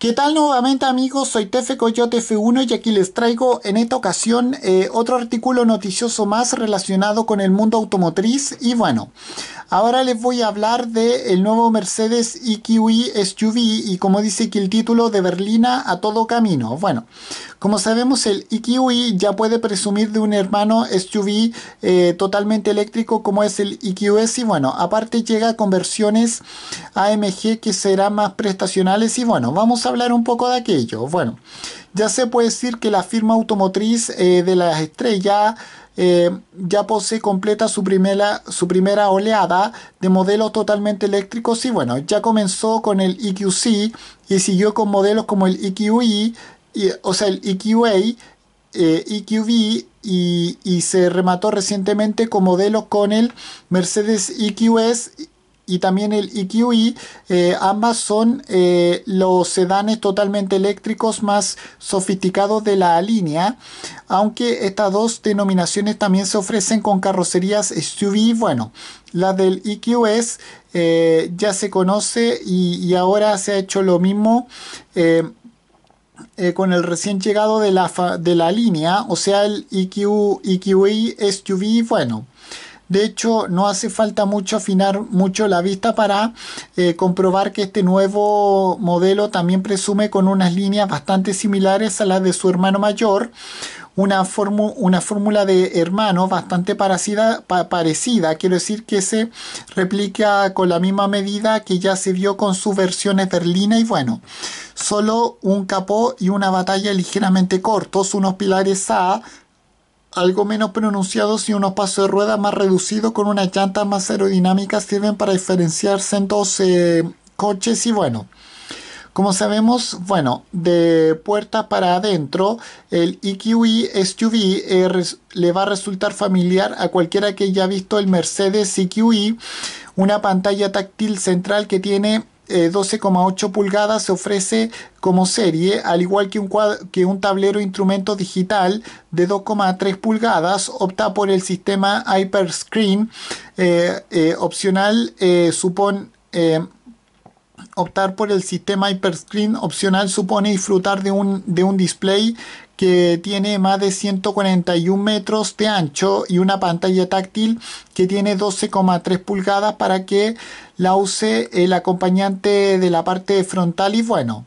¿Qué tal nuevamente amigos? Soy Tefe Coyote F1 y aquí les traigo en esta ocasión eh, otro artículo noticioso más relacionado con el mundo automotriz y bueno, Ahora les voy a hablar del el nuevo Mercedes EQE SUV y como dice aquí el título de Berlina a todo camino. Bueno, como sabemos el EQE e ya puede presumir de un hermano SUV eh, totalmente eléctrico como es el EQS y bueno, aparte llega con versiones AMG que serán más prestacionales y bueno, vamos a hablar un poco de aquello. Bueno, ya se puede decir que la firma automotriz eh, de las estrellas eh, ya posee completa su primera, su primera oleada de modelos totalmente eléctricos y bueno, ya comenzó con el EQC y siguió con modelos como el EQE, e, o sea, el EQA, eh, e y, y, se remató recientemente con modelos con el Mercedes EQS y también el EQE, e, eh, ambas son eh, los sedanes totalmente eléctricos más sofisticados de la línea, aunque estas dos denominaciones también se ofrecen con carrocerías SUV, bueno, la del EQS e eh, ya se conoce y, ahora se ha hecho lo mismo. con el recién llegado de la, de la línea, o sea, el iQ e EQE SUV, bueno, de hecho, no hace falta mucho afinar mucho la vista para eh, comprobar que este nuevo modelo también presume con unas líneas bastante similares a las de su hermano mayor, una, fórmula de hermano bastante parecida, parecida, quiero decir que se replica con la misma medida que ya se vio con sus versiones berlina y bueno, solo un capó y una batalla ligeramente cortos, unos pilares A algo menos pronunciados y unos pasos de rueda más reducidos con unas llantas más aerodinámicas sirven para diferenciarse en dos coches y bueno. Como sabemos, bueno, de puerta para adentro, el EQE SUV eh, le va a resultar familiar a cualquiera que haya visto el Mercedes EQE, e, una pantalla táctil central que tiene 12,8 eh, pulgadas se ofrece como serie, al igual que un, que un tablero instrumento digital de 2,3 pulgadas, opta por el sistema Hyperscreen eh, eh, opcional, supone optar por el sistema Hyperscreen opcional supone disfrutar de un, de un display que tiene más de 141 metros de ancho y una pantalla táctil que tiene 12,3 pulgadas para que la use el acompañante de la parte frontal y bueno,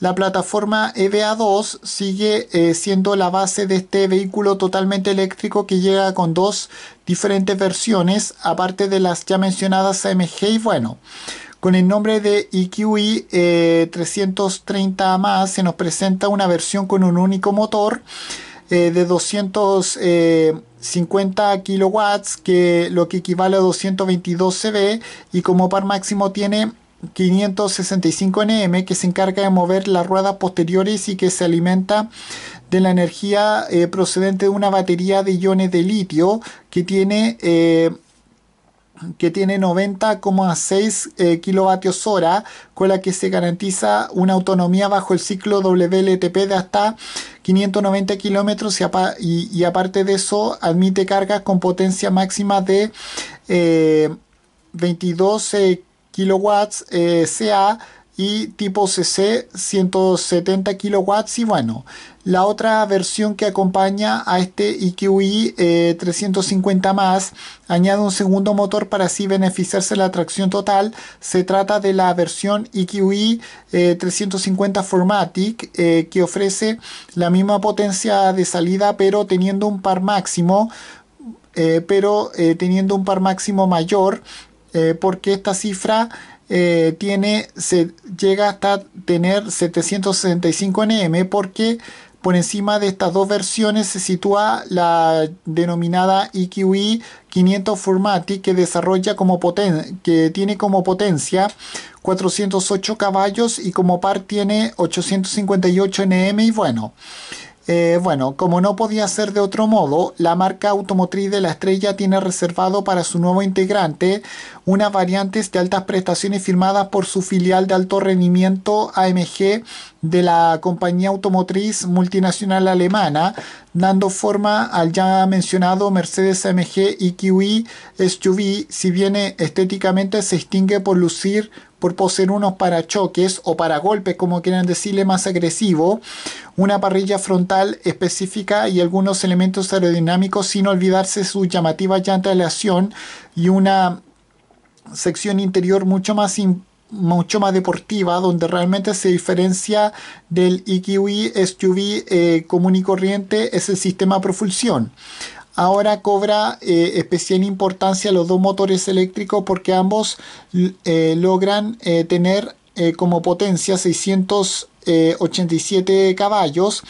la plataforma eba 2 sigue eh, siendo la base de este vehículo totalmente eléctrico que llega con dos diferentes versiones, aparte de las ya mencionadas AMG y bueno. Con el nombre de EQE 330 e, eh, más se nos presenta una versión con un único motor eh, de 200 50 kilowatts, que lo que equivale a 222 CV, y como par máximo tiene 565 Nm, que se encarga de mover las ruedas posteriores y que se alimenta de la energía eh, procedente de una batería de iones de litio que tiene eh, que tiene 90,6 kWh eh, kilovatios hora, con la que se garantiza una autonomía bajo el ciclo WLTP de hasta 590 kilómetros y, aparte de eso admite cargas con potencia máxima de 22 kW CA y tipo CC 170 kW y bueno la otra versión que acompaña a este e e, eh, IQI 350 más añade un segundo motor para así beneficiarse de la tracción total. Se trata de la versión e eh, IQI 350 Formatic eh, que ofrece la misma potencia de salida pero teniendo un par máximo, pero teniendo un par máximo mayor porque esta cifra tiene, se llega hasta tener 765 nm porque por encima de estas dos versiones se sitúa la denominada EQE 500 e Formatic que desarrolla como que tiene como potencia 408 caballos y como par tiene 858 Nm y bueno, eh, bueno, como no podía ser de otro modo, la marca automotriz de la estrella tiene reservado para su nuevo integrante unas variantes de altas prestaciones firmadas por su filial de alto rendimiento AMG de la compañía automotriz multinacional alemana, dando forma al ya mencionado Mercedes AMG EQE SUV, si bien eh, estéticamente se extingue por lucir poseer unos parachoques o para paragolpes, como quieran decirle, más agresivo, una parrilla frontal específica y algunos elementos aerodinámicos, sin olvidarse su llamativa llanta de aleación y una sección interior mucho más mucho más deportiva, donde realmente se diferencia del EQE SUV eh, común y corriente, es el sistema propulsión ahora cobra eh, especial importancia los dos motores eléctricos porque ambos eh, logran eh, tener como potencia 687 caballos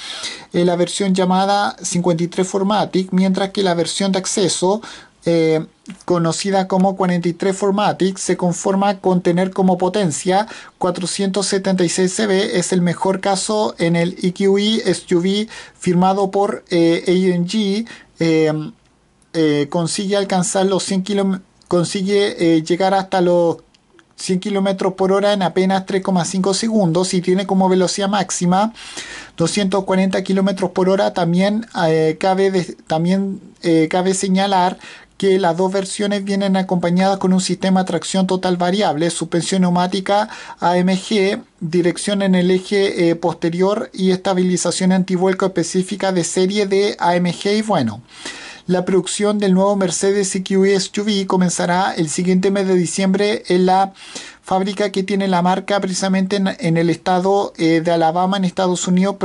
la versión llamada 53 Formatic mientras que la versión de acceso conocida como 43 Formatic, se conforma con tener como potencia 476 CB, es el mejor caso en el EQE SUV firmado por eh, em, eh, consigue alcanzar los 100 km, consigue eh, llegar hasta los 100 km por hora en apenas 3,5 segundos y tiene como velocidad máxima 240 km por hora. También, eh, también cabe señalar que las dos versiones vienen acompañadas con un sistema de tracción total variable, suspensión neumática AMG, dirección en el eje eh, posterior y estabilización antivuelco específica de serie de AMG y bueno. La producción del nuevo Mercedes EQS SUV comenzará el siguiente mes de diciembre en la fábrica que tiene la marca precisamente en, el estado eh, de Alabama, en Estados Unidos,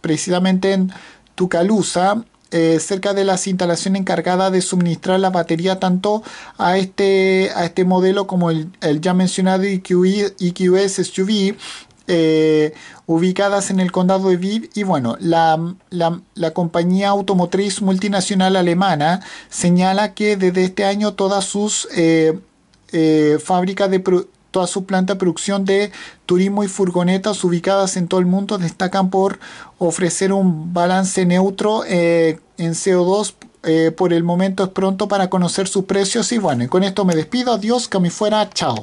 precisamente en Tucaloosa, eh, cerca de las instalaciones encargadas de suministrar la batería tanto a este, a este modelo como el, ya mencionado iqs EQS SUV. Eh, ubicadas en el condado de Viv y bueno, la, compañía automotriz multinacional alemana señala que desde este año todas sus eh, fábricas de, Toda su planta de producción de turismo y furgonetas ubicadas en todo el mundo destacan por ofrecer un balance neutro eh, en CO2 eh, por el momento es pronto para conocer sus precios. Y bueno, con esto me despido. Adiós, que a fuera. Chao.